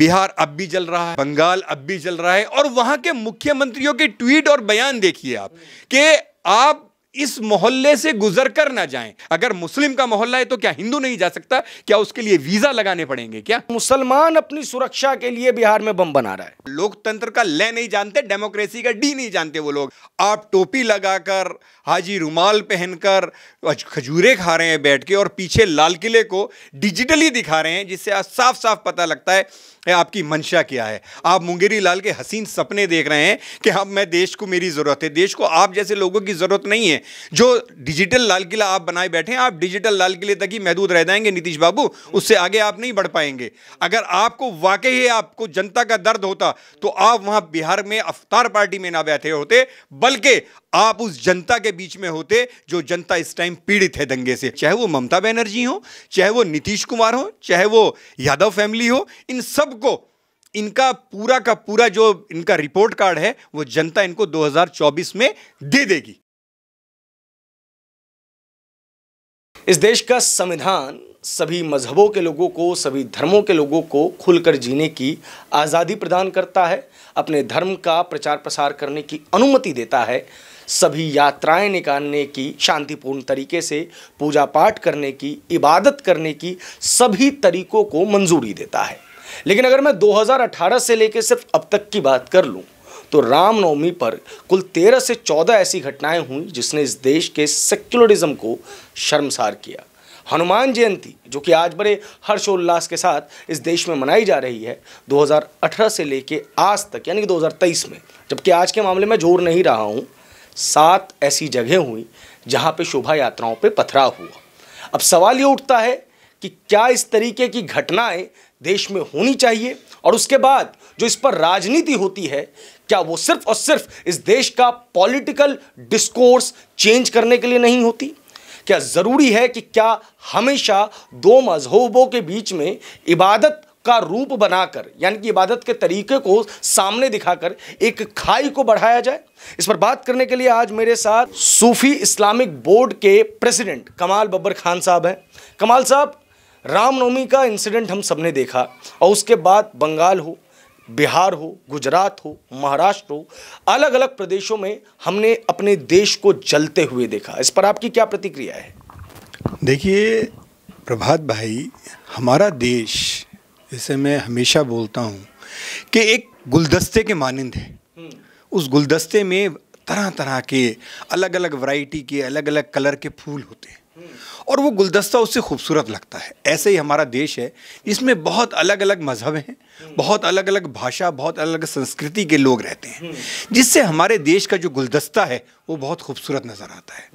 बिहार अब भी जल रहा है बंगाल अब भी जल रहा है और वहां के मुख्यमंत्रियों के ट्वीट और बयान देखिए आप कि आप इस मोहल्ले से गुजर कर ना जाएं अगर मुस्लिम का मोहल्ला है तो क्या हिंदू नहीं जा सकता क्या उसके लिए वीजा लगाने पड़ेंगे क्या मुसलमान अपनी सुरक्षा के लिए बिहार में बम बना रहा है लोकतंत्र का ले नहीं जानते डेमोक्रेसी का डी नहीं जानते वो लोग आप टोपी लगाकर हाजी रुमाल पहनकर खजूरे खा रहे हैं बैठ के और पीछे लाल किले को डिजिटली दिखा रहे हैं जिससे साफ साफ पता लगता है है आपकी मंशा क्या है आप मुंगेरी लाल के हसीन सपने देख रहे हैं कि अब मैं देश को मेरी ज़रूरत है देश को आप जैसे लोगों की ज़रूरत नहीं है जो डिजिटल लाल किला आप बनाए बैठे हैं आप डिजिटल लाल किले तक ही महदूद रह जाएंगे नीतीश बाबू उससे आगे आप नहीं बढ़ पाएंगे अगर आपको वाकई ही आपको जनता का दर्द होता तो आप वहाँ बिहार में अवतार पार्टी में ना बैठे होते बल्कि आप उस जनता के बीच में होते जो जनता इस टाइम पीड़ित है दंगे से चाहे वो ममता बनर्जी हो चाहे वो नीतीश कुमार हो चाहे वो यादव फैमिली हो इन सब सबको इनका पूरा का पूरा जो इनका रिपोर्ट कार्ड है वो जनता इनको 2024 में दे देगी इस देश का संविधान सभी मजहबों के लोगों को सभी धर्मों के लोगों को खुलकर जीने की आज़ादी प्रदान करता है अपने धर्म का प्रचार प्रसार करने की अनुमति देता है सभी यात्राएं निकालने की शांतिपूर्ण तरीके से पूजा पाठ करने की इबादत करने की सभी तरीकों को मंजूरी देता है लेकिन अगर मैं 2018 से लेकर सिर्फ अब तक की बात कर लूँ तो रामनवमी पर कुल 13 से 14 ऐसी घटनाएं हुई जिसने इस देश के सेक्युलरिज्म को शर्मसार किया हनुमान जयंती जो कि आज बड़े हर्षोल्लास के साथ इस देश में मनाई जा रही है 2018 से लेकर आज तक यानी कि 2023 में जबकि आज के मामले में जोर नहीं रहा हूँ सात ऐसी जगह हुई जहाँ पे शोभा यात्राओं पे पथराव हुआ अब सवाल ये उठता है कि क्या इस तरीके की घटनाएं देश में होनी चाहिए और उसके बाद जो इस पर राजनीति होती है क्या वो सिर्फ और सिर्फ इस देश का पॉलिटिकल डिस्कोर्स चेंज करने के लिए नहीं होती क्या ज़रूरी है कि क्या हमेशा दो मजहबों के बीच में इबादत का रूप बनाकर यानी कि इबादत के तरीके को सामने दिखाकर एक खाई को बढ़ाया जाए इस पर बात करने के लिए आज मेरे साथ सूफी इस्लामिक बोर्ड के प्रेसिडेंट कमाल बब्बर खान साहब हैं कमाल साहब रामनवमी का इंसिडेंट हम सबने देखा और उसके बाद बंगाल हो बिहार हो गुजरात हो महाराष्ट्र हो अलग अलग प्रदेशों में हमने अपने देश को जलते हुए देखा इस पर आपकी क्या प्रतिक्रिया है देखिए प्रभात भाई हमारा देश जैसे मैं हमेशा बोलता हूँ कि एक गुलदस्ते के मानंद है हम्म। उस गुलदस्ते में तरह तरह के अलग अलग वैरायटी के अलग अलग कलर के फूल होते हैं और वो गुलदस्ता उससे खूबसूरत लगता है ऐसे ही हमारा देश है इसमें बहुत अलग अलग मज़हब हैं बहुत अलग अलग भाषा बहुत अलग अलग संस्कृति के लोग रहते हैं जिससे हमारे देश का जो गुलदस्ता है वो बहुत खूबसूरत नज़र आता है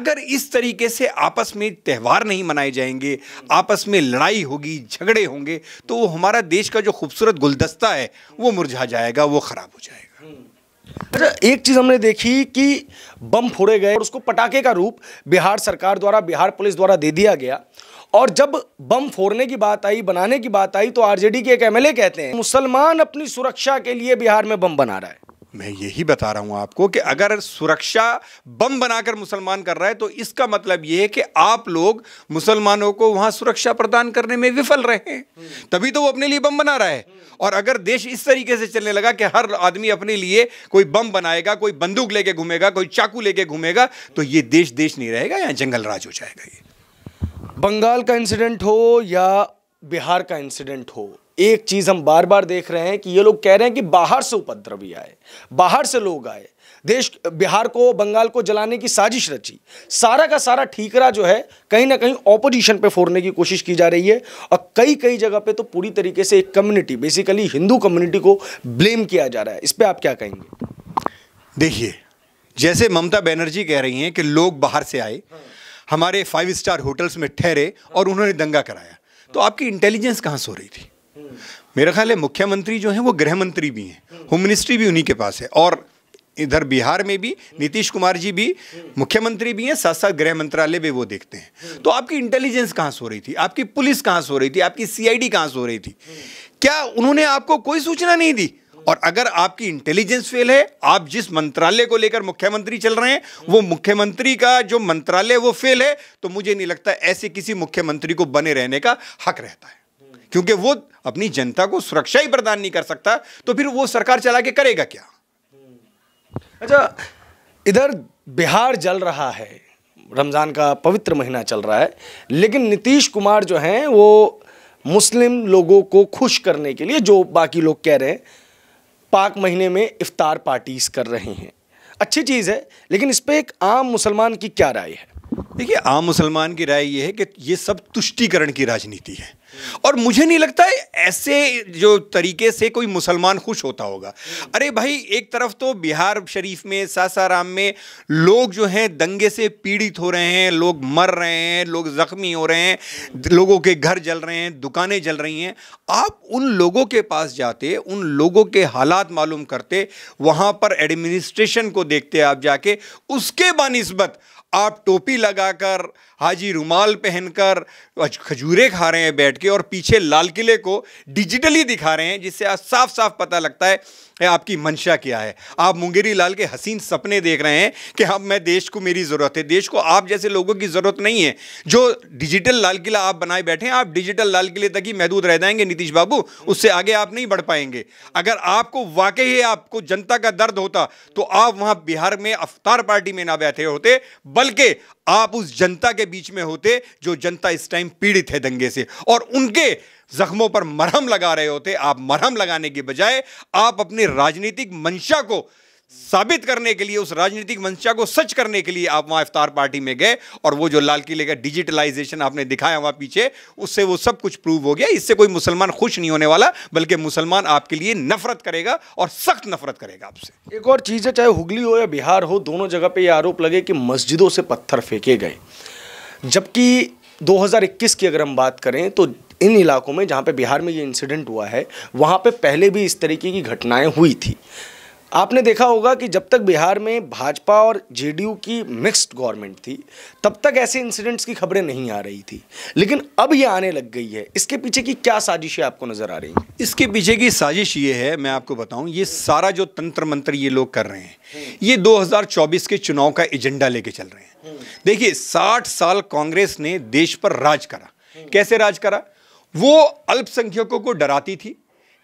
अगर इस तरीके से आपस में त्यौहार नहीं मनाए जाएंगे आपस में लड़ाई होगी झगड़े होंगे तो वो हमारा देश का जो खूबसूरत गुलदस्ता है वो मुरझा जाएगा वो ख़राब हो जाएगा अच्छा एक चीज़ हमने देखी कि बम फोड़े गए और उसको पटाखे का रूप बिहार सरकार द्वारा बिहार पुलिस द्वारा दे दिया गया और जब बम फोड़ने की बात आई बनाने की बात आई तो आरजेडी के एक एमएलए कहते हैं मुसलमान अपनी सुरक्षा के लिए बिहार में बम बना रहा है मैं यही बता रहा हूं आपको कि अगर सुरक्षा बम बनाकर मुसलमान कर रहा है तो इसका मतलब यह है कि आप लोग मुसलमानों को वहां सुरक्षा प्रदान करने में विफल रहे हैं तभी तो वो अपने लिए बम बना रहा है और अगर देश इस तरीके से चलने लगा कि हर आदमी अपने लिए कोई बम बनाएगा कोई बंदूक लेके घूमेगा कोई चाकू लेके घूमेगा तो ये देश देश नहीं रहेगा या जंगल राज हो जाएगा ये बंगाल का इंसिडेंट हो या बिहार का इंसिडेंट हो एक चीज़ हम बार बार देख रहे हैं कि ये लोग कह रहे हैं कि बाहर से उपद्रवी आए बाहर से लोग आए देश बिहार को बंगाल को जलाने की साजिश रची सारा का सारा ठीकरा जो है कहीं ना कहीं ऑपोजिशन पे फोड़ने की कोशिश की जा रही है और कई कई जगह पे तो पूरी तरीके से एक कम्युनिटी बेसिकली हिंदू कम्युनिटी को ब्लेम किया जा रहा है इस पर आप क्या कहेंगे देखिए जैसे ममता बनर्जी कह रही हैं कि लोग बाहर से आए हमारे फाइव स्टार होटल्स में ठहरे और उन्होंने दंगा कराया तो आपकी इंटेलिजेंस कहाँ सो रही थी मेरा ख्याल है मुख्यमंत्री जो है वो गृह मंत्री भी हैं होम मिनिस्ट्री भी उन्हीं के पास है और इधर बिहार में भी नीतीश कुमार जी भी मुख्यमंत्री भी हैं साथ साथ गृह मंत्रालय भी वो देखते हैं तो आपकी इंटेलिजेंस कहाँ सो रही थी आपकी पुलिस कहाँ सो रही थी आपकी सीआईडी कहाँ सो रही थी क्या उन्होंने आपको कोई सूचना नहीं दी और अगर आपकी इंटेलिजेंस फेल है आप जिस मंत्रालय को लेकर मुख्यमंत्री चल रहे हैं वो मुख्यमंत्री का जो मंत्रालय वो फेल है तो मुझे नहीं लगता ऐसे किसी मुख्यमंत्री को बने रहने का हक रहता है क्योंकि वो अपनी जनता को सुरक्षा ही प्रदान नहीं कर सकता तो फिर वो सरकार चला के करेगा क्या अच्छा इधर बिहार जल रहा है रमज़ान का पवित्र महीना चल रहा है लेकिन नीतीश कुमार जो हैं वो मुस्लिम लोगों को खुश करने के लिए जो बाकी लोग कह रहे हैं पाक महीने में इफ्तार पार्टीज़ कर रहे हैं अच्छी चीज़ है लेकिन इस पर एक आम मुसलमान की क्या राय है देखिए आम मुसलमान की राय ये है कि ये सब तुष्टिकरण की राजनीति है और मुझे नहीं लगता है ऐसे जो तरीके से कोई मुसलमान खुश होता होगा अरे भाई एक तरफ तो बिहार शरीफ में सासाराम में लोग जो हैं दंगे से पीड़ित हो रहे हैं लोग मर रहे हैं लोग ज़ख्मी हो रहे हैं लोगों के घर जल रहे हैं दुकानें जल रही हैं आप उन लोगों के पास जाते उन लोगों के हालात मालूम करते वहाँ पर एडमिनिस्ट्रेशन को देखते आप जाके उसके बनस्बत आप टोपी लगाकर हाजी रुमाल पहनकर खजूरे खा रहे हैं बैठ के और पीछे लाल किले को डिजिटली दिखा रहे हैं जिससे साफ साफ पता लगता है है आपकी मंशा क्या है आप मुंगेरी लाल के हसीन सपने देख रहे हैं कि अब मैं देश को मेरी ज़रूरत है देश को आप जैसे लोगों की ज़रूरत नहीं है जो डिजिटल लाल किला आप बनाए बैठे हैं आप डिजिटल लाल किले तक ही महदूद रह जाएंगे नीतीश बाबू उससे आगे आप नहीं बढ़ पाएंगे अगर आपको वाकई ही आपको जनता का दर्द होता तो आप वहाँ बिहार में अवतार पार्टी में ना बैठे होते बल्कि आप उस जनता के बीच में होते जो जनता इस टाइम पीड़ित है दंगे से और उनके जख्मों पर मरहम लगा रहे होते आप मरहम लगाने की बजाय आप अपनी राजनीतिक मंशा को साबित करने के लिए उस राजनीतिक मंशा को सच करने के लिए आप वहां इफ्तार पार्टी में गए और वो जो लाल किले का डिजिटलाइजेशन आपने दिखाया वहां पीछे उससे वो सब कुछ प्रूव हो गया इससे कोई मुसलमान खुश नहीं होने वाला बल्कि मुसलमान आपके लिए नफरत करेगा और सख्त नफरत करेगा आपसे एक और चीज़ है चाहे हुगली हो या बिहार हो दोनों जगह पर यह आरोप लगे कि मस्जिदों से पत्थर फेंके गए जबकि 2021 की अगर हम बात करें तो इन इलाकों में जहाँ पे बिहार में ये इंसिडेंट हुआ है वहाँ पे पहले भी इस तरीके की घटनाएं हुई थी आपने देखा होगा कि जब तक बिहार में भाजपा और जेडीयू की मिक्स्ड गवर्नमेंट थी तब तक ऐसे इंसिडेंट्स की खबरें नहीं आ रही थी लेकिन अब ये आने लग गई है इसके पीछे की क्या साजिशें आपको नज़र आ रही हैं इसके पीछे की साजिश ये है मैं आपको बताऊं ये सारा जो तंत्र मंत्र ये लोग कर रहे हैं ये दो के चुनाव का एजेंडा लेके चल रहे हैं देखिए साठ साल कांग्रेस ने देश पर राज करा कैसे राज करा वो अल्पसंख्यकों को डराती थी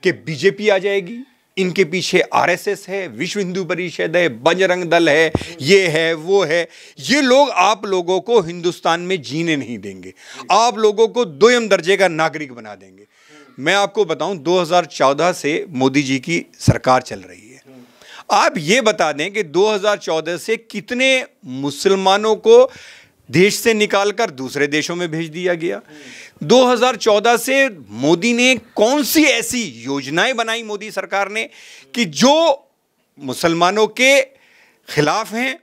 कि बीजेपी आ जाएगी इनके पीछे आरएसएस है विश्व हिंदू परिषद है बजरंग दल है ये है वो है ये लोग आप लोगों को हिंदुस्तान में जीने नहीं देंगे आप लोगों को दोयम दर्जे का नागरिक बना देंगे मैं आपको बताऊं 2014 से मोदी जी की सरकार चल रही है आप ये बता दें कि 2014 से कितने मुसलमानों को देश से निकालकर दूसरे देशों में भेज दिया गया 2014 से मोदी ने कौन सी ऐसी योजनाएं बनाई मोदी सरकार ने कि जो मुसलमानों के खिलाफ हैं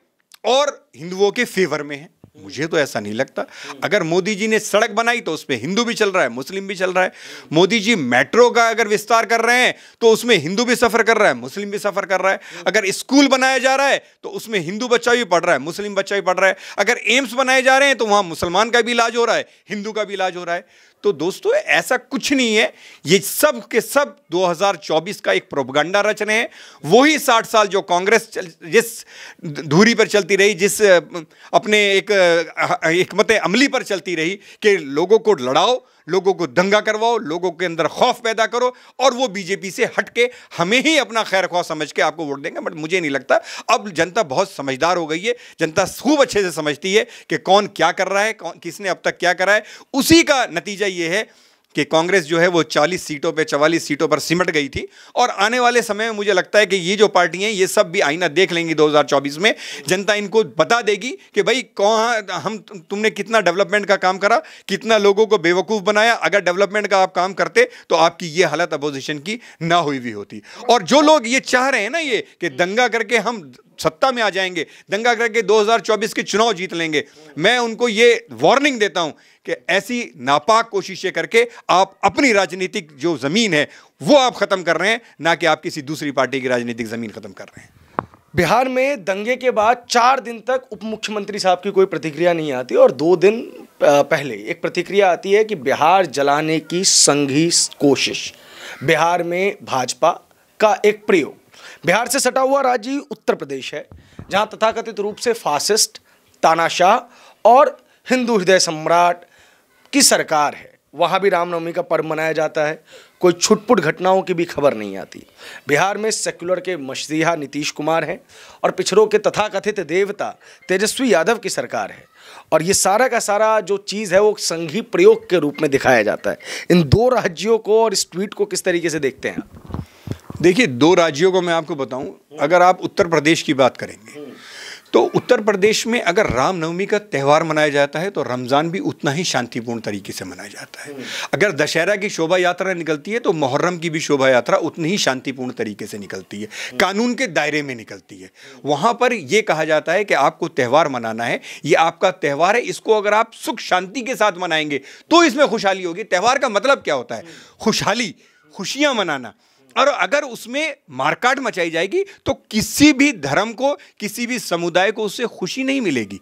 और हिंदुओं के फेवर में हैं मुझे तो ऐसा नहीं लगता अगर मोदी जी ने सड़क बनाई तो उसमें हिंदू भी चल रहा है मुस्लिम भी चल रहा है मोदी जी मेट्रो का अगर विस्तार कर रहे हैं तो उसमें हिंदू भी सफ़र कर रहा है मुस्लिम भी सफ़र कर रहा है अगर स्कूल बनाया जा रहा है तो उसमें हिंदू बच्चा भी पढ़ रहा है मुस्लिम बच्चा भी पढ़ रहा है अगर एम्स बनाए जा रहे हैं तो वहां मुसलमान का भी इलाज हो रहा है हिंदू का भी इलाज हो रहा है तो दोस्तों ऐसा कुछ नहीं है ये सब के सब 2024 का एक प्रोपगंडा रच रहे हैं वही 60 साल जो कांग्रेस जिस धूरी पर चलती रही जिस अपने एक हमत अमली पर चलती रही कि लोगों को लड़ाओ लोगों को दंगा करवाओ लोगों के अंदर खौफ पैदा करो और वो बीजेपी से हट के हमें ही अपना खैर खौफ समझ के आपको वोट देंगे बट मुझे नहीं लगता अब जनता बहुत समझदार हो गई है जनता खूब अच्छे से समझती है कि कौन क्या कर रहा है कौन किसने अब तक क्या करा है उसी का नतीजा ये है कि कांग्रेस जो है वो 40 सीटों पे 44 सीटों पर सिमट गई थी और आने वाले समय में मुझे लगता है कि ये जो पार्टी हैं ये सब भी आईना देख लेंगी 2024 में जनता इनको बता देगी कि भाई कौन हम तुमने कितना डेवलपमेंट का काम करा कितना लोगों को बेवकूफ़ बनाया अगर डेवलपमेंट का आप काम करते तो आपकी ये हालत अपोजिशन की ना हुई हुई होती और जो लोग ये चाह रहे हैं ना ये कि दंगा करके हम सत्ता में आ जाएंगे दंगा करके 2024 के चुनाव जीत लेंगे मैं उनको ये वार्निंग देता हूं कि ऐसी नापाक कोशिशें करके आप अपनी राजनीतिक जो ज़मीन है वो आप ख़त्म कर रहे हैं ना कि आप किसी दूसरी पार्टी की राजनीतिक ज़मीन ख़त्म कर रहे हैं बिहार में दंगे के बाद चार दिन तक उप मुख्यमंत्री साहब की कोई प्रतिक्रिया नहीं आती और दो दिन पहले एक प्रतिक्रिया आती है कि बिहार जलाने की संघी कोशिश बिहार में भाजपा का एक प्रयोग बिहार से सटा हुआ राज्य उत्तर प्रदेश है जहाँ तथाकथित रूप से फासिस्ट तानाशाह और हिंदू हृदय सम्राट की सरकार है वहाँ भी रामनवमी का पर्व मनाया जाता है कोई छुटपुट घटनाओं की भी खबर नहीं आती बिहार में सेक्युलर के मशदिहा नीतीश कुमार हैं और पिछड़ों के तथाकथित देवता तेजस्वी यादव की सरकार है और ये सारा का सारा जो चीज़ है वो संघी प्रयोग के रूप में दिखाया जाता है इन दो राज्यों को और इस ट्वीट को किस तरीके से देखते हैं आप देखिए दो राज्यों को मैं आपको बताऊं अगर आप उत्तर प्रदेश की बात करेंगे तो उत्तर प्रदेश में अगर रामनवमी का त्यौहार मनाया जाता है तो रमज़ान भी उतना ही शांतिपूर्ण तरीके से मनाया जाता है अगर दशहरा की शोभा यात्रा निकलती है तो मुहर्रम की भी शोभा यात्रा उतनी ही शांतिपूर्ण तरीके से निकलती है कानून के दायरे में निकलती है वहाँ पर यह कहा जाता है कि आपको त्यौहार मनाना है ये आपका त्यौहार है इसको अगर आप सुख शांति के साथ मनाएंगे तो इसमें खुशहाली होगी त्यौहार का मतलब क्या होता है खुशहाली खुशियाँ मनाना और अगर उसमें मारकाट मचाई जाएगी तो किसी भी धर्म को किसी भी समुदाय को उससे खुशी नहीं मिलेगी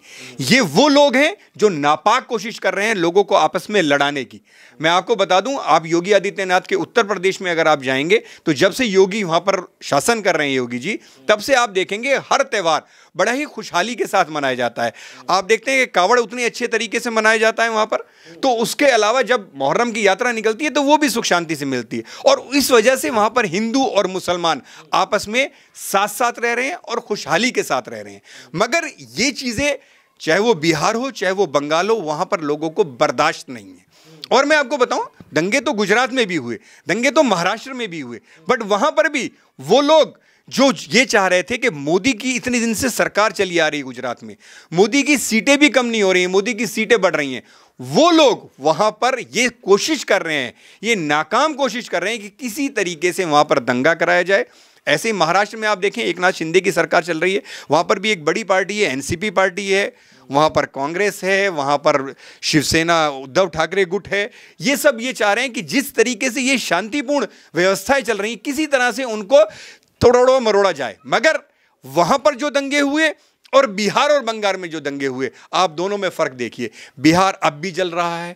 ये वो लोग हैं जो नापाक कोशिश कर रहे हैं लोगों को आपस में लड़ाने की मैं आपको बता दूं आप योगी आदित्यनाथ के उत्तर प्रदेश में अगर आप जाएंगे तो जब से योगी वहाँ पर शासन कर रहे हैं योगी जी तब से आप देखेंगे हर त्यौहार बड़ा ही खुशहाली के साथ मनाया जाता है आप देखते हैं कि कावड़ उतने अच्छे तरीके से मनाया जाता है वहाँ पर तो उसके अलावा जब मुहर्रम की यात्रा निकलती है तो वो भी सुख शांति से मिलती है और इस वजह से वहाँ पर हिंदू और मुसलमान आपस में साथ साथ रह रहे हैं और खुशहाली के साथ रह रहे हैं मगर ये चीज़ें चाहे वो बिहार हो चाहे वो बंगाल हो वहाँ पर लोगों को बर्दाश्त नहीं है और मैं आपको बताऊं दंगे तो गुजरात में भी हुए दंगे तो महाराष्ट्र में भी हुए बट वहाँ पर भी वो लोग जो ये चाह रहे थे कि मोदी की इतने दिन से सरकार चली आ रही है गुजरात में मोदी की सीटें भी कम नहीं हो रही हैं मोदी की सीटें बढ़ रही हैं वो लोग वहाँ पर ये कोशिश कर रहे हैं ये नाकाम कोशिश कर रहे हैं कि किसी तरीके से वहाँ पर दंगा कराया जाए ऐसे ही महाराष्ट्र में आप देखें एक नाथ शिंदे की सरकार चल रही है वहाँ पर भी एक बड़ी पार्टी है एनसीपी पार्टी है वहाँ पर कांग्रेस है वहाँ पर शिवसेना उद्धव ठाकरे गुट है ये सब ये चाह रहे हैं कि जिस तरीके से ये शांतिपूर्ण व्यवस्थाएं चल रही हैं किसी तरह से उनको थोड़ा मरोड़ा जाए मगर वहाँ पर जो दंगे हुए और बिहार और बंगाल में जो दंगे हुए आप दोनों में फ़र्क देखिए बिहार अब भी जल रहा है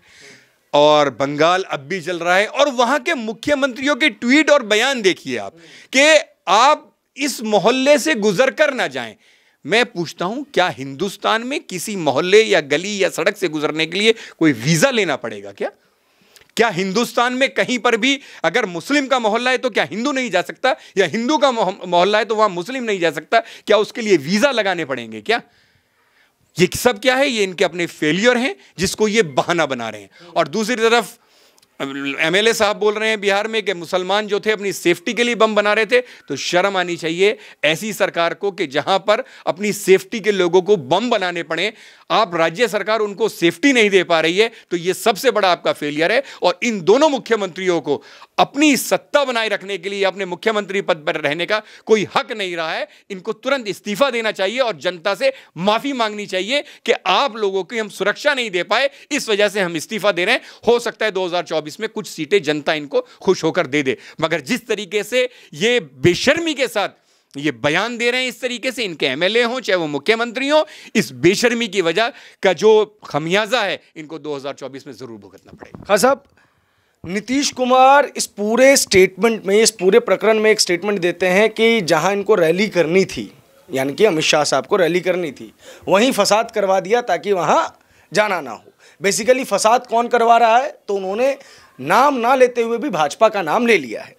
और बंगाल अब भी जल रहा है और वहाँ के मुख्यमंत्रियों के ट्वीट और बयान देखिए आप कि आप इस मोहल्ले से गुजर कर ना जाएं मैं पूछता हूं क्या हिंदुस्तान में किसी मोहल्ले या गली या सड़क से गुजरने के लिए कोई वीज़ा लेना पड़ेगा क्या क्या हिंदुस्तान में कहीं पर भी अगर मुस्लिम का मोहल्ला है तो क्या हिंदू नहीं जा सकता या हिंदू का मोहल्ला है तो वहां मुस्लिम नहीं जा सकता क्या उसके लिए वीजा लगाने पड़ेंगे क्या ये सब क्या है ये इनके अपने फेलियर हैं जिसको ये बहाना बना रहे हैं और दूसरी तरफ एमएलए साहब बोल रहे हैं बिहार में कि मुसलमान जो थे अपनी सेफ्टी के लिए बम बना रहे थे तो शर्म आनी चाहिए ऐसी सरकार को कि जहां पर अपनी सेफ्टी के लोगों को बम बनाने पड़े आप राज्य सरकार उनको सेफ्टी नहीं दे पा रही है तो ये सबसे बड़ा आपका फेलियर है और इन दोनों मुख्यमंत्रियों को अपनी सत्ता बनाए रखने के लिए अपने मुख्यमंत्री पद पर रहने का कोई हक नहीं रहा है इनको तुरंत इस्तीफा देना चाहिए और जनता से माफी मांगनी चाहिए कि आप लोगों की हम सुरक्षा नहीं दे पाए इस वजह से हम इस्तीफा दे रहे हैं हो सकता है 2024 में कुछ सीटें जनता इनको खुश होकर दे दे मगर जिस तरीके से ये बेशर्मी के साथ ये बयान दे रहे हैं इस तरीके से इनके एमएलए हों चाहे वो मुख्यमंत्री हों इस बेशर्मी की वजह का जो खमियाजा है इनको 2024 में ज़रूर भुगतना पड़ेगा खास साहब नीतीश कुमार इस पूरे स्टेटमेंट में इस पूरे प्रकरण में एक स्टेटमेंट देते हैं कि जहां इनको रैली करनी थी यानी कि अमित शाह साहब को रैली करनी थी वहीं फसाद करवा दिया ताकि वहां जाना ना हो बेसिकली फसाद कौन करवा रहा है तो उन्होंने नाम ना लेते हुए भी भाजपा का नाम ले लिया है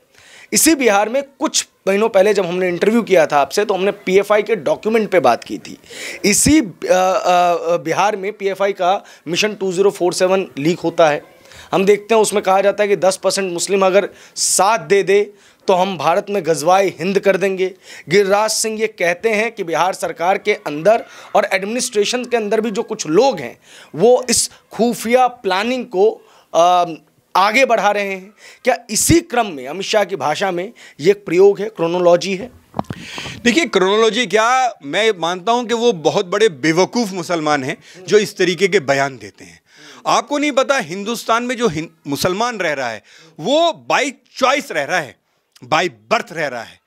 इसी बिहार में कुछ महीनों पहले जब हमने इंटरव्यू किया था आपसे तो हमने पीएफआई के डॉक्यूमेंट पे बात की थी इसी बिहार में पीएफआई का मिशन 2047 लीक होता है हम देखते हैं उसमें कहा जाता है कि दस परसेंट मुस्लिम अगर साथ दे दे तो हम भारत में गजवाए हिंद कर देंगे गिरिराज सिंह ये कहते हैं कि बिहार सरकार के अंदर और एडमिनिस्ट्रेशन के अंदर भी जो कुछ लोग हैं वो इस खुफिया प्लानिंग को आ, आगे बढ़ा रहे हैं क्या इसी क्रम में अमित शाह की भाषा में ये एक प्रयोग है क्रोनोलॉजी है देखिए क्रोनोलॉजी क्या मैं मानता हूं कि वो बहुत बड़े बेवकूफ़ मुसलमान हैं जो इस तरीके के बयान देते हैं आपको नहीं पता हिंदुस्तान में जो हिं, मुसलमान रह रहा है वो बाई चॉइस रह रहा है बाई बर्थ रह रहा है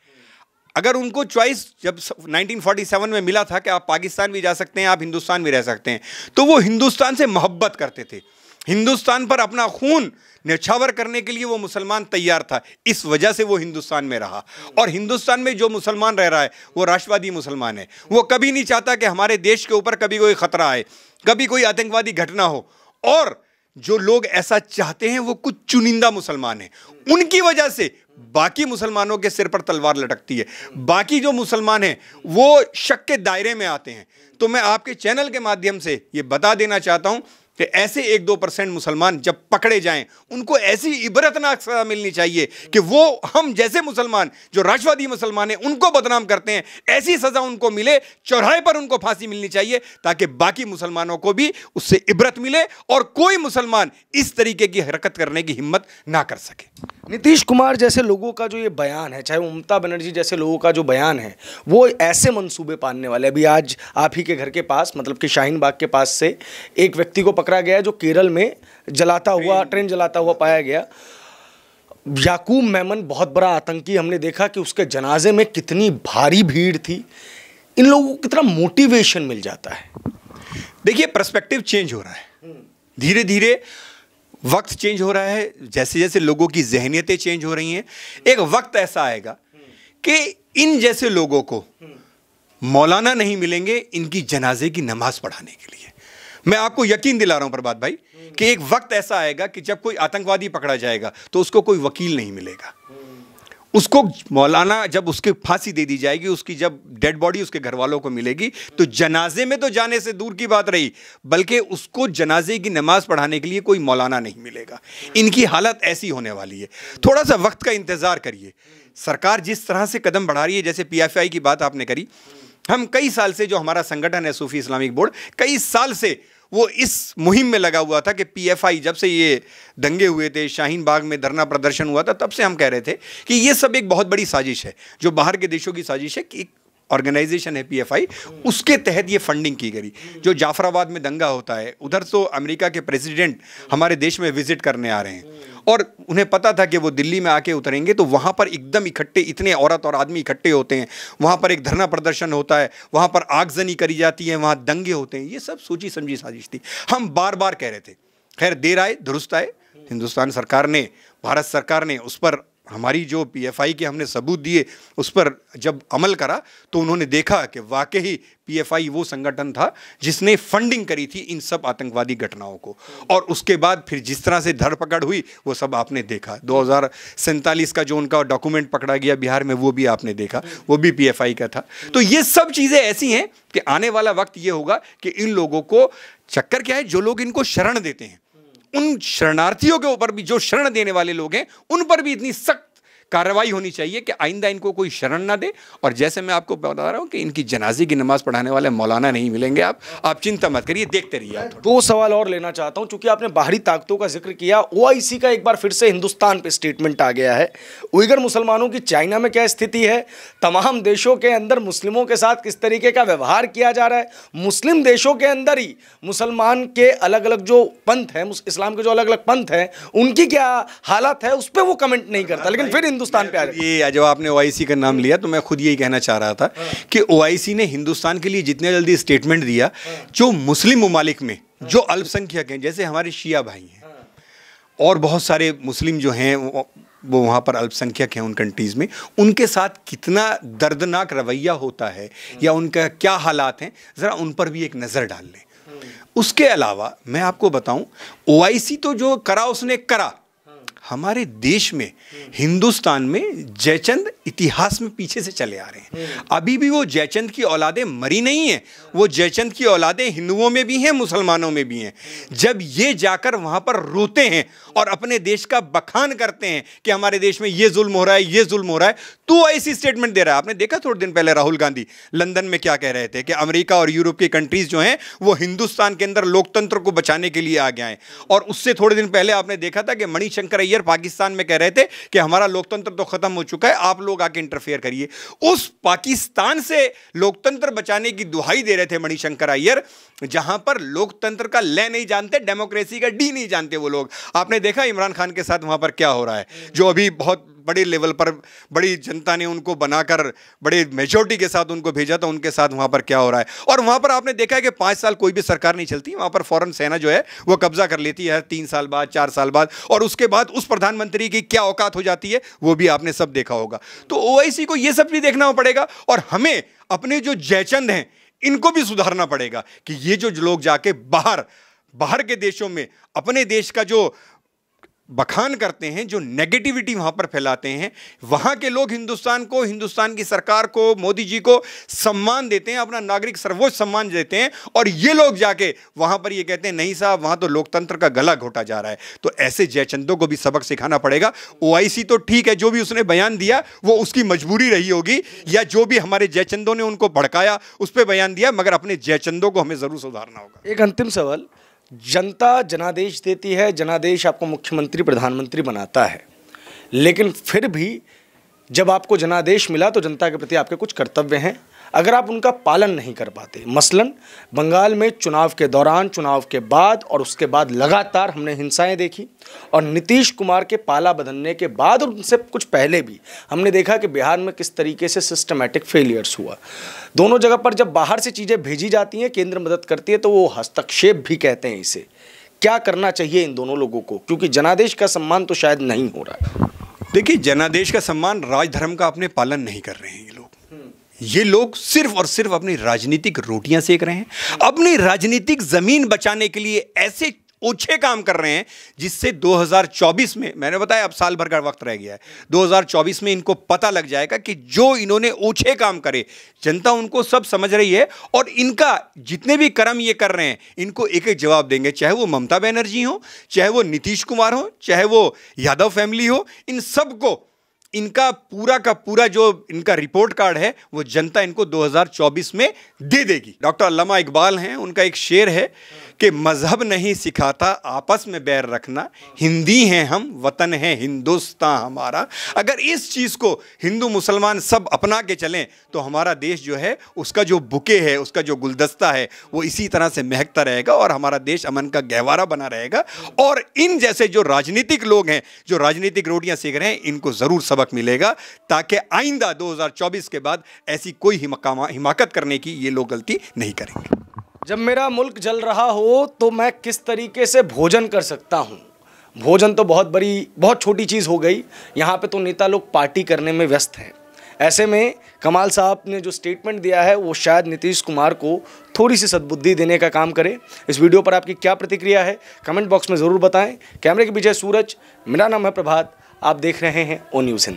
अगर उनको चॉइस जब 1947 में मिला था कि आप पाकिस्तान भी जा सकते हैं आप हिंदुस्तान भी रह सकते हैं तो वो हिंदुस्तान से मोहब्बत करते थे हिंदुस्तान पर अपना खून नछावर करने के लिए वो मुसलमान तैयार था इस वजह से वो हिंदुस्तान में रहा और हिंदुस्तान में जो मुसलमान रह रहा है वो राष्ट्रवादी मुसलमान है वो कभी नहीं चाहता कि हमारे देश के ऊपर कभी कोई ख़तरा आए कभी कोई आतंकवादी घटना हो और जो लोग ऐसा चाहते हैं वो कुछ चुनिंदा मुसलमान हैं उनकी वजह से बाकी मुसलमानों के सिर पर तलवार लटकती है बाकी जो मुसलमान हैं वो शक के दायरे में आते हैं तो मैं आपके चैनल के माध्यम से ये बता देना चाहता हूँ कि ऐसे एक दो परसेंट मुसलमान जब पकड़े जाएं उनको ऐसी इबरतनाक सजा मिलनी चाहिए कि वो हम जैसे मुसलमान जो राष्ट्रवादी मुसलमान हैं उनको बदनाम करते हैं ऐसी सज़ा उनको मिले चौराहे पर उनको फांसी मिलनी चाहिए ताकि बाकी मुसलमानों को भी उससे इबरत मिले और कोई मुसलमान इस तरीके की हरकत करने की हिम्मत ना कर सके नीतीश कुमार जैसे लोगों का जो ये बयान है चाहे ममता बनर्जी जैसे लोगों का जो बयान है वो ऐसे मंसूबे पालने वाले अभी आज आप ही के घर के पास मतलब कि शाहीन बाग के पास से एक व्यक्ति को पकड़ा गया जो केरल में जलाता हुआ ट्रेन जलाता हुआ पाया गया याकूब मेमन बहुत बड़ा आतंकी हमने देखा कि उसके जनाजे में कितनी भारी भीड़ थी इन लोगों को कितना मोटिवेशन मिल जाता है देखिए प्रस्पेक्टिव चेंज हो रहा है हम्म। धीरे धीरे वक्त चेंज हो रहा है जैसे जैसे लोगों की जहनीतें चेंज हो रही हैं एक वक्त ऐसा आएगा कि इन जैसे लोगों को मौलाना नहीं मिलेंगे इनकी जनाजे की नमाज पढ़ाने के लिए मैं आपको यकीन दिला रहा हूं प्रभात भाई कि एक वक्त ऐसा आएगा कि जब कोई आतंकवादी पकड़ा जाएगा तो उसको कोई वकील नहीं मिलेगा उसको मौलाना जब उसकी फांसी दे दी जाएगी उसकी जब डेड बॉडी उसके घर वालों को मिलेगी तो जनाजे में तो जाने से दूर की बात रही बल्कि उसको जनाजे की नमाज पढ़ाने के लिए कोई मौलाना नहीं मिलेगा इनकी हालत ऐसी होने वाली है थोड़ा सा वक्त का इंतज़ार करिए सरकार जिस तरह से कदम बढ़ा रही है जैसे पी की बात आपने करी हम कई साल से जो हमारा संगठन है सूफी इस्लामिक बोर्ड कई साल से वो इस मुहिम में लगा हुआ था कि पीएफआई जब से ये दंगे हुए थे शाहीन बाग में धरना प्रदर्शन हुआ था तब से हम कह रहे थे कि ये सब एक बहुत बड़ी साजिश है जो बाहर के देशों की साजिश है कि एक ऑर्गेनाइजेशन है पीएफआई उसके तहत ये फंडिंग की गई जो जाफराबाद में दंगा होता है उधर तो अमेरिका के प्रेसिडेंट हमारे देश में विजिट करने आ रहे हैं और उन्हें पता था कि वो दिल्ली में आके उतरेंगे तो वहाँ पर एकदम इकट्ठे इतने औरत और आदमी इकट्ठे होते हैं वहाँ पर एक धरना प्रदर्शन होता है वहाँ पर आगजनी करी जाती है वहाँ दंगे होते हैं ये सब सोची समझी साजिश थी हम बार बार कह रहे थे खैर देर आए दुरुस्त आए हिंदुस्तान सरकार ने भारत सरकार ने उस पर हमारी जो पीएफआई के हमने सबूत दिए उस पर जब अमल करा तो उन्होंने देखा कि वाकई पीएफआई वो संगठन था जिसने फंडिंग करी थी इन सब आतंकवादी घटनाओं को और उसके बाद फिर जिस तरह से धरपकड़ हुई वो सब आपने देखा दो का जो उनका डॉक्यूमेंट पकड़ा गया बिहार में वो भी आपने देखा वो भी पी का था तो ये सब चीज़ें ऐसी हैं कि आने वाला वक्त ये होगा कि इन लोगों को चक्कर क्या है जो लोग इनको शरण देते हैं उन शरणार्थियों के ऊपर भी जो शरण देने वाले लोग हैं उन पर भी इतनी सख्त कार्रवाई होनी चाहिए कि आइंदा इनको कोई शरण ना दे और जैसे मैं आपको बता रहा हूँ कि इनकी जनाजे की नमाज़ पढ़ाने वाले मौलाना नहीं मिलेंगे आप आप चिंता मत करिए देखते रहिए आप दो सवाल और लेना चाहता हूँ चूंकि आपने बाहरी ताकतों का जिक्र किया ओ का एक बार फिर से हिंदुस्तान पर स्टेटमेंट आ गया है उइगर मुसलमानों की चाइना में क्या स्थिति है तमाम देशों के अंदर मुस्लिमों के साथ किस तरीके का व्यवहार किया जा रहा है मुस्लिम देशों के अंदर ही मुसलमान के अलग अलग जो पंथ हैं इस्लाम के जो अलग अलग पंथ हैं उनकी क्या हालत है उस पर वो कमेंट नहीं करता लेकिन फिर हिंदुस्तान हिंदुस्तान पे आ जाए ये जब आपने ओ का नाम लिया तो मैं खुद यही कहना चाह रहा था हाँ। कि ओ ने हिंदुस्तान के लिए जितने जल्दी स्टेटमेंट दिया हाँ। जो मुस्लिम ममालिक में हाँ। जो अल्पसंख्यक हैं जैसे हमारे शिया भाई हैं और बहुत सारे मुस्लिम जो हैं वो वहाँ पर अल्पसंख्यक हैं उन कंट्रीज़ में उनके साथ कितना दर्दनाक रवैया होता है या उनका क्या हालात हैं ज़रा उन पर भी एक नज़र डाल लें उसके अलावा मैं आपको बताऊं ओआईसी तो जो करा उसने करा हमारे देश में हिंदुस्तान में जयचंद इतिहास में पीछे से चले आ रहे हैं हम्म। अभी भी वो जयचंद की औलादें मरी नहीं हैं वो जयचंद की औलादें हिंदुओं में भी हैं मुसलमानों में भी हैं जब ये जाकर वहाँ पर रोते हैं और अपने देश का बखान करते हैं कि हमारे देश में ये जुल्म हो रहा है ये जुल्म हो रहा है तो ऐसी स्टेटमेंट दे रहा है आपने देखा थोड़े दिन पहले राहुल गांधी लंदन में क्या कह रहे थे कि अमरीका और यूरोप की कंट्रीज़ जो हैं वो हिंदुस्तान के अंदर लोकतंत्र को बचाने के लिए आ गए हैं और उससे थोड़े दिन पहले आपने देखा था कि मणिशंकर ईयर पाकिस्तान में कह रहे थे कि हमारा लोकतंत्र तो खत्म हो चुका है आप लोग आके इंटरफेयर करिए उस पाकिस्तान से लोकतंत्र बचाने की दुहाई दे रहे थे मणिशंकर अय्यर जहां पर लोकतंत्र का ले नहीं जानते डेमोक्रेसी का डी नहीं जानते वो लोग आपने देखा इमरान खान के साथ वहां पर क्या हो रहा है जो अभी बहुत बड़े लेवल पर बड़ी जनता ने उनको बनाकर बड़े मेजोरिटी के साथ उनको भेजा था उनके साथ वहाँ पर क्या हो रहा है और वहाँ पर आपने देखा है कि पाँच साल कोई भी सरकार नहीं चलती वहाँ पर फ़ौरन सेना जो है वो कब्जा कर लेती है तीन साल बाद चार साल बाद और उसके बाद उस प्रधानमंत्री की क्या औकात हो जाती है वो भी आपने सब देखा होगा तो ओ को ये सब भी देखना पड़ेगा और हमें अपने जो जयचंद हैं इनको भी सुधारना पड़ेगा कि ये जो लोग जाके बाहर बाहर के देशों में अपने देश का जो बखान करते हैं जो नेगेटिविटी वहाँ पर फैलाते हैं वहाँ के लोग हिंदुस्तान को हिंदुस्तान की सरकार को मोदी जी को सम्मान देते हैं अपना नागरिक सर्वोच्च सम्मान देते हैं और ये लोग जाके वहाँ पर ये कहते हैं नहीं साहब वहाँ तो लोकतंत्र का गला घोटा जा रहा है तो ऐसे जयचंदों को भी सबक सिखाना पड़ेगा ओ तो ठीक है जो भी उसने बयान दिया वो उसकी मजबूरी रही होगी या जो भी हमारे जयचंदों ने उनको भड़काया उस पर बयान दिया मगर अपने जयचंदों को हमें ज़रूर सुधारना होगा एक अंतिम सवाल जनता जनादेश देती है जनादेश आपको मुख्यमंत्री प्रधानमंत्री बनाता है लेकिन फिर भी जब आपको जनादेश मिला तो जनता के प्रति आपके कुछ कर्तव्य हैं अगर आप उनका पालन नहीं कर पाते मसलन बंगाल में चुनाव के दौरान चुनाव के बाद और उसके बाद लगातार हमने हिंसाएं देखी और नीतीश कुमार के पाला बदलने के बाद और उनसे कुछ पहले भी हमने देखा कि बिहार में किस तरीके से सिस्टमेटिक फेलियर्स हुआ दोनों जगह पर जब बाहर से चीज़ें भेजी जाती हैं केंद्र मदद करती है तो वो हस्तक्षेप भी कहते हैं इसे क्या करना चाहिए इन दोनों लोगों को क्योंकि जनादेश का सम्मान तो शायद नहीं हो रहा है देखिए जनादेश का सम्मान राजधर्म का अपने पालन नहीं कर रहे हैं ये लोग सिर्फ और सिर्फ अपनी राजनीतिक रोटियां सेक रहे हैं अपनी राजनीतिक जमीन बचाने के लिए ऐसे ओछे काम कर रहे हैं जिससे 2024 में मैंने बताया अब साल भर का वक्त रह गया है 2024 में इनको पता लग जाएगा कि जो इन्होंने ओछे काम करे जनता उनको सब समझ रही है और इनका जितने भी कर्म ये कर रहे हैं इनको एक एक जवाब देंगे चाहे वो ममता बनर्जी हो चाहे वो नीतीश कुमार हो चाहे वो यादव फैमिली हो इन सबको इनका पूरा का पूरा जो इनका रिपोर्ट कार्ड है वो जनता इनको 2024 में दे देगी डॉक्टर अल्लामा इकबाल हैं उनका एक शेर है कि मज़हब नहीं सिखाता आपस में बैर रखना हिंदी हैं हम वतन है हिंदुस्तान हमारा अगर इस चीज़ को हिंदू मुसलमान सब अपना के चलें तो हमारा देश जो है उसका जो बुके है उसका जो गुलदस्ता है वो इसी तरह से महकता रहेगा और हमारा देश अमन का गहवारा बना रहेगा और इन जैसे जो राजनीतिक लोग हैं जो राजनीतिक रोटियां सीख रहे हैं इनको ज़रूर सबक मिलेगा ताकि आइंदा दो के बाद ऐसी कोई हिमाकत करने की ये लोग गलती नहीं करेंगे जब मेरा मुल्क जल रहा हो तो मैं किस तरीके से भोजन कर सकता हूँ भोजन तो बहुत बड़ी बहुत छोटी चीज़ हो गई यहाँ पे तो नेता लोग पार्टी करने में व्यस्त हैं ऐसे में कमाल साहब ने जो स्टेटमेंट दिया है वो शायद नीतीश कुमार को थोड़ी सी सद्बुद्धि देने का काम करे इस वीडियो पर आपकी क्या प्रतिक्रिया है कमेंट बॉक्स में ज़रूर बताएं कैमरे के पीछे सूरज मेरा नाम है प्रभात आप देख रहे हैं ओ न्यूज़ हिंदी